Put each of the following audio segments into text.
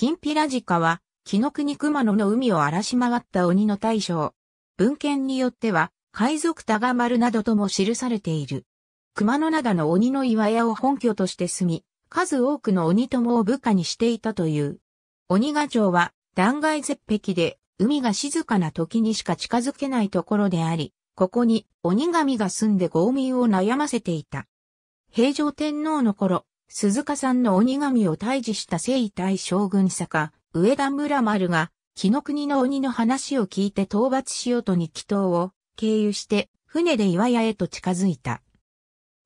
金ピラジカは、木の国熊野の海を荒らし回った鬼の大将。文献によっては、海賊多が丸などとも記されている。熊野灘の鬼の岩屋を本拠として住み、数多くの鬼友を部下にしていたという。鬼ヶ城は断崖絶壁で、海が静かな時にしか近づけないところであり、ここに鬼神が住んで豪民を悩ませていた。平城天皇の頃、鈴鹿さんの鬼神を退治した征夷将軍坂、上田村丸が、木の国の鬼の話を聞いて討伐しようとに祈祷を経由して、船で岩屋へと近づいた。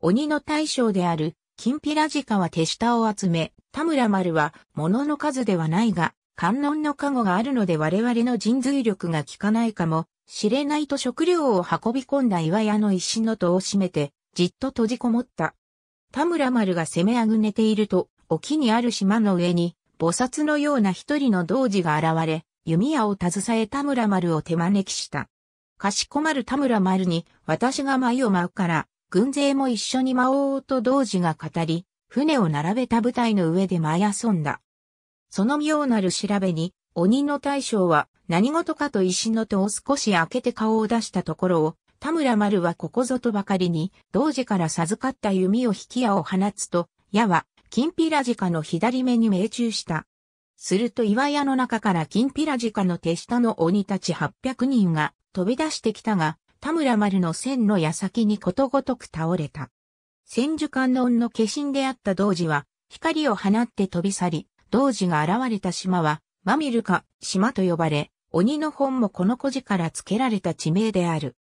鬼の大将である、金ピラジカは手下を集め、田村丸は、物の数ではないが、観音の加護があるので我々の人髄力が効かないかも、知れないと食料を運び込んだ岩屋の石の戸を閉めて、じっと閉じこもった。田村丸が攻めあぐねていると、沖にある島の上に、菩薩のような一人の童子が現れ、弓矢を携え田村丸を手招きした。かしこまる田村丸に、私が舞を舞うから、軍勢も一緒に舞おうと童子が語り、船を並べた舞台の上で舞い遊んだ。その妙なる調べに、鬼の大将は何事かと石の戸を少し開けて顔を出したところを、田村丸はここぞとばかりに、同時から授かった弓を引き矢を放つと、矢は、金ピラジカの左目に命中した。すると岩屋の中から金ピラジカの手下の鬼たち800人が飛び出してきたが、田村丸の線の矢先にことごとく倒れた。千手観音の化身であった道寺は、光を放って飛び去り、道寺が現れた島は、マミルカ島と呼ばれ、鬼の本もこの小字から付けられた地名である。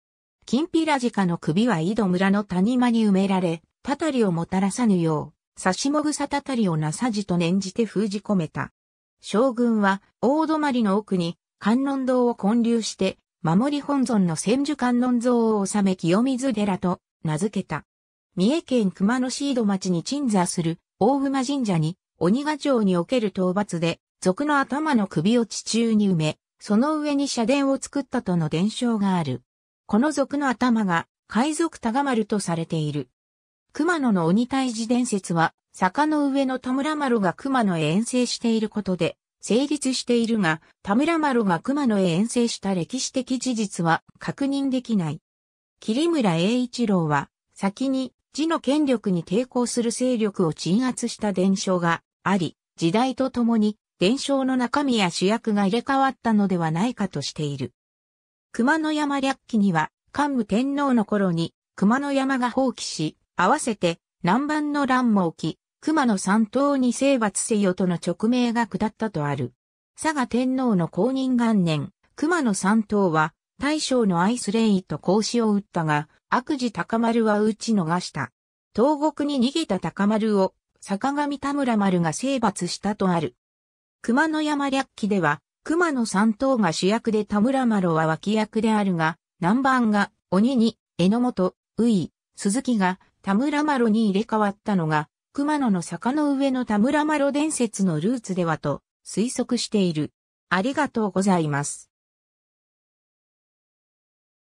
金ピラジカの首は井戸村の谷間に埋められ、たたりをもたらさぬよう、差しもぐさたたりをなさじと念じて封じ込めた。将軍は、大泊の奥に、観音堂を建立して、守り本尊の千住観音像を治め清水寺と名付けた。三重県熊野市井戸町に鎮座する大熊神社に鬼ヶ城における討伐で、賊の頭の首を地中に埋め、その上に社殿を作ったとの伝承がある。この族の頭が海賊高丸とされている。熊野の鬼退治伝説は、坂の上の田村丸が熊野へ遠征していることで、成立しているが、田村丸が熊野へ遠征した歴史的事実は確認できない。桐村栄一郎は、先に、字の権力に抵抗する勢力を鎮圧した伝承があり、時代とともに伝承の中身や主役が入れ替わったのではないかとしている。熊野山略記には、桓武天皇の頃に熊野山が放棄し、合わせて南蛮の乱も起き、熊野三島に征伐せよとの勅命が下ったとある。佐賀天皇の公認元年、熊野三島は大将のアイスレイと孔子を打ったが、悪事高丸は打ち逃した。東国に逃げた高丸を坂上田村丸が征伐したとある。熊野山略記では、熊野三頭が主役で田村麻呂は脇役であるが、南蛮が鬼に、榎本、うい、鈴木が田村麻呂に入れ替わったのが、熊野の坂の上の田村麻呂伝説のルーツではと推測している。ありがとうございます。